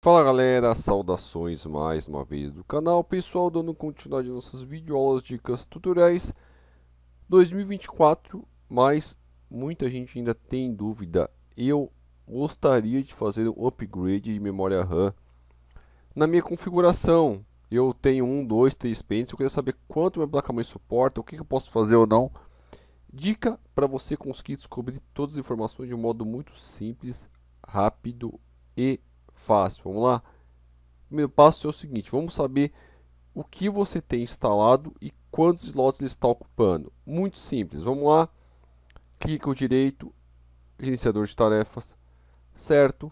Fala galera, saudações mais uma vez do canal Pessoal, dando continuidade às nossas videoaulas, dicas, tutoriais 2024, mas muita gente ainda tem dúvida Eu gostaria de fazer um upgrade de memória RAM Na minha configuração, eu tenho um, dois, três, pentes Eu queria saber quanto minha placa-mãe suporta, o que, que eu posso fazer ou não Dica para você conseguir descobrir todas as informações de um modo muito simples, rápido e fácil. Vamos lá? O primeiro passo é o seguinte, vamos saber o que você tem instalado e quantos slots ele está ocupando. Muito simples, vamos lá. Clica o direito, gerenciador de tarefas, certo?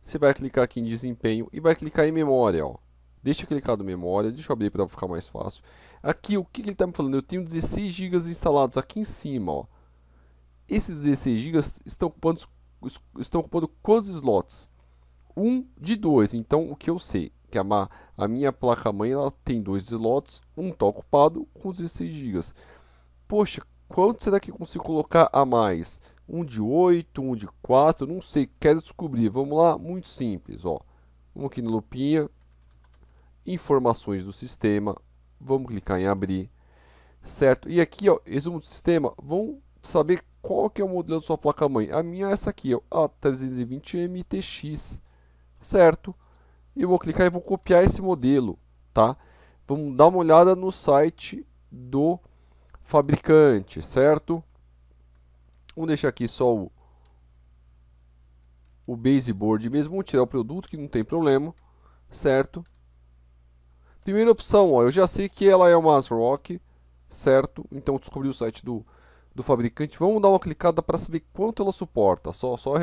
Você vai clicar aqui em desempenho e vai clicar em memória, ó. Deixa clicado clicar no memória, deixa eu abrir para ficar mais fácil. Aqui, o que, que ele está me falando? Eu tenho 16 GB instalados aqui em cima, ó. Esses 16 GB estão ocupando, estão ocupando quantos slots? um de dois Então, o que eu sei? Que a, a minha placa-mãe tem dois slots, um está ocupado com 16 GB. Poxa, quanto será que eu consigo colocar a mais? Um de 8, um de 4, não sei, quero descobrir. Vamos lá, muito simples, ó. Vamos aqui na lupinha, informações do sistema, vamos clicar em abrir, certo? E aqui, ó, resumo do sistema, vão saber qual que é o modelo da sua placa-mãe. A minha é essa aqui, ó, a 320 MTX certo. E vou clicar e vou copiar esse modelo, tá? Vamos dar uma olhada no site do fabricante, certo? Vamos deixar aqui só o, o baseboard mesmo, tirar o produto que não tem problema, certo? Primeira opção, ó, eu já sei que ela é uma ASRock, certo? Então descobri o site do do fabricante. Vamos dar uma clicada para saber quanto ela suporta. Só, só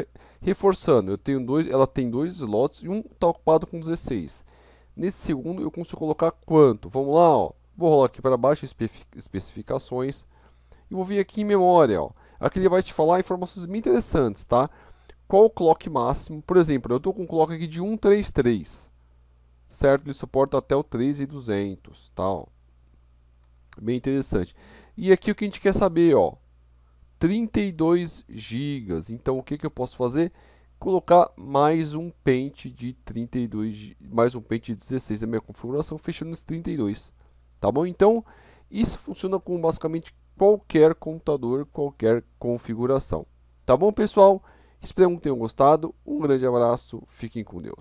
reforçando, eu tenho dois, ela tem dois slots e um está ocupado com 16. Nesse segundo eu consigo colocar quanto. Vamos lá, ó. vou rolar aqui para baixo especificações e vou vir aqui em memória. Ó. Aqui ele vai te falar informações bem interessantes, tá? Qual o clock máximo? Por exemplo, eu estou com um clock aqui de 133, certo? Ele suporta até o 3200, tal. Tá, bem interessante. E aqui o que a gente quer saber, ó, 32 GB. Então o que, que eu posso fazer? Colocar mais um pente de 32, mais um pente de 16 na minha configuração, fechando os 32. Tá bom? Então, isso funciona com basicamente qualquer computador, qualquer configuração. Tá bom, pessoal? Espero que tenham gostado. Um grande abraço. Fiquem com Deus.